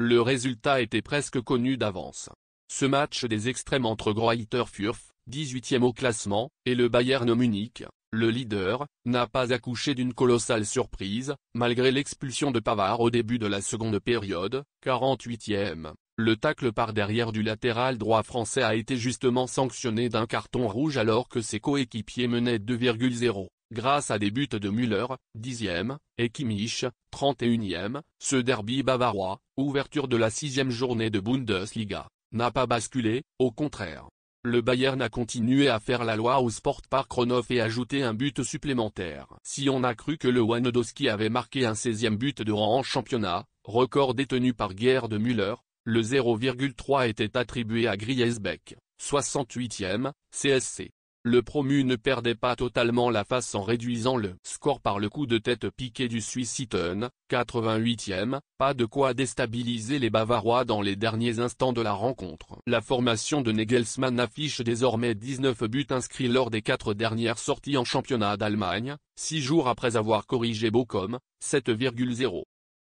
Le résultat était presque connu d'avance. Ce match des extrêmes entre Greuther Fürth, 18e au classement, et le Bayern Munich, le leader, n'a pas accouché d'une colossale surprise, malgré l'expulsion de Pavard au début de la seconde période, 48e. Le tacle par derrière du latéral droit français a été justement sanctionné d'un carton rouge alors que ses coéquipiers menaient 2,0 grâce à des buts de Müller, 10e, et Kimmich, 31e, ce derby bavarois, ouverture de la sixième journée de Bundesliga, n'a pas basculé, au contraire. Le Bayern a continué à faire la loi au Sportpark par et ajouté un but supplémentaire. Si on a cru que le Wanodowski avait marqué un 16e but de rang en championnat, record détenu par Guerre de Müller, le 0,3 était attribué à Griesbeck, 68e, CSC. Le promu ne perdait pas totalement la face en réduisant le score par le coup de tête piqué du Suisse 88e, pas de quoi déstabiliser les Bavarois dans les derniers instants de la rencontre. La formation de Nagelsmann affiche désormais 19 buts inscrits lors des quatre dernières sorties en championnat d'Allemagne, 6 jours après avoir corrigé Bochum, 7,0.